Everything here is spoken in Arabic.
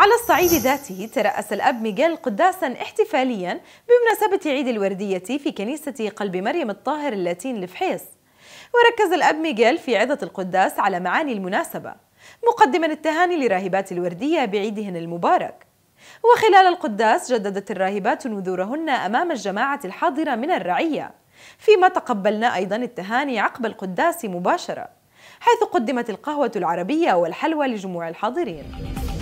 على الصعيد ذاته ترأس الأب ميغيل قداسا احتفاليا بمناسبة عيد الوردية في كنيسة قلب مريم الطاهر اللاتين لفحيص وركز الأب ميغيل في عظة القداس على معاني المناسبة مقدما التهاني لراهبات الوردية بعيدهن المبارك وخلال القداس جددت الراهبات نذورهن أمام الجماعة الحاضرة من الرعية فيما تقبلنا أيضا التهاني عقب القداس مباشرة حيث قدمت القهوة العربية والحلوى لجموع الحاضرين